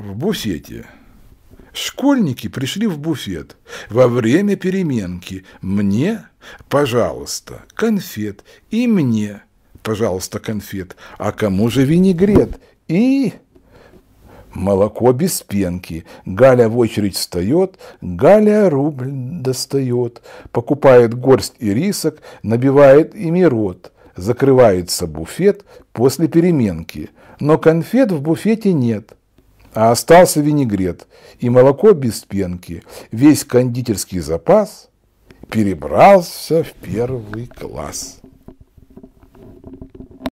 в буфете. Школьники пришли в буфет. Во время переменки мне, пожалуйста, конфет. И мне, пожалуйста, конфет. А кому же винегрет? И молоко без пенки. Галя в очередь встает, Галя рубль достает. Покупает горсть ирисок, набивает ими рот. Закрывается буфет после переменки. Но конфет в буфете нет – а остался винегрет и молоко без пенки, весь кондитерский запас перебрался в первый класс.